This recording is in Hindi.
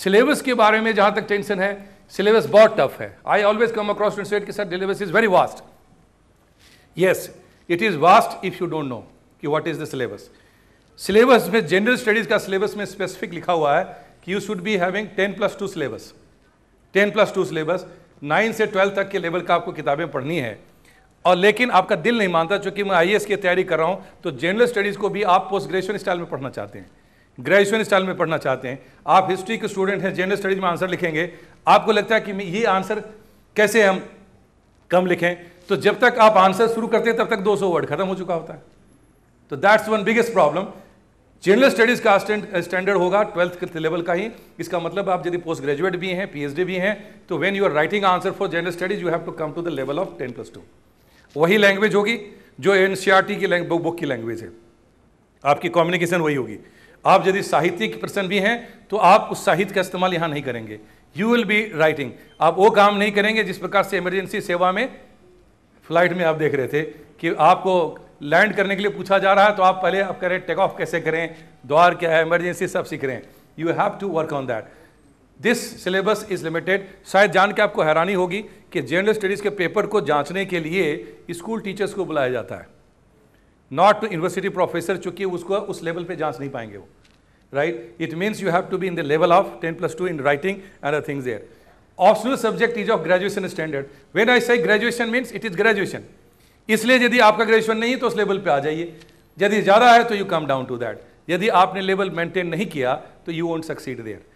सिलेबस के बारे में जहां तक टेंशन है सिलेबस बहुत टफ है I always come across student के साथ syllabus is very vast yes it is vast if you don't know कि what is the syllabus syllabus में जनरल स्टडीज़ का सिलेबस में स्पेसिफिक लिखा हुआ है कि you should be having ten plus two syllabus ten plus two syllabus nine से ट्वेल्थ तक के लेवल का आपको किताबें पढ़नी है और लेकिन आपका दिल नहीं मानता चूंकि मैं आई की तैयारी कर रहा हूँ तो जनरल स्टडीज़ को भी आप पोस्ट ग्रेजुएशन स्टाइल में पढ़ना चाहते हैं ग्रेजुएशन स्टाइल में पढ़ना चाहते हैं आप हिस्ट्री के स्टूडेंट हैं जनरल स्टडीज में आंसर लिखेंगे आपको लगता है कि ये आंसर कैसे हम कम लिखें तो जब तक आप आंसर शुरू करते हैं तब तक 200 वर्ड खत्म हो चुका होता है तो that's one biggest problem general studies का स्टैंडर्ड होगा ट्वेल्थ लेवल का ही इसका मतलब आप यदि पोस्ट ग्रेजुएट भी हैं पीएचडी भी हैं तो when you are writing answer for general studies you have to come to the level of ten plus two वही लैंग्वेज होगी जो एनसीआरटी e की बुक की लैंग्वेज है आपकी कम्युनिकेशन वही होगी आप यदि साहित्यिक पर्सन भी हैं तो आप उस साहित्य का इस्तेमाल यहाँ नहीं करेंगे यू विल बी राइटिंग आप वो काम नहीं करेंगे जिस प्रकार से इमरजेंसी सेवा में फ्लाइट में आप देख रहे थे कि आपको लैंड करने के लिए पूछा जा रहा है तो आप पहले आप करें टेक ऑफ कैसे करें द्वार क्या है इमरजेंसी सब सीख रहे हैं you have to work on that this syllabus is limited शायद जान के आपको हैरानी होगी कि जनरल स्टडीज़ के पेपर को जांचने के लिए स्कूल टीचर्स को बुलाया जाता है नॉट टू यूनिवर्सिटी प्रोफेसर चूंकि उसको उस लेवल पे जांच नहीं पाएंगे वो write it means you have to be in the level of ten plus two in writing and things there optional subject is of graduation standard when I say graduation means it is graduation इसलिए यदि आपका ग्रेजुएशन नहीं है तो उस लेवल पर आ जाइए यदि ज़्यादा है तो you come down to that यदि आपने लेवल मेंटेन नहीं किया तो यू वॉन्ट सक्सीड देयर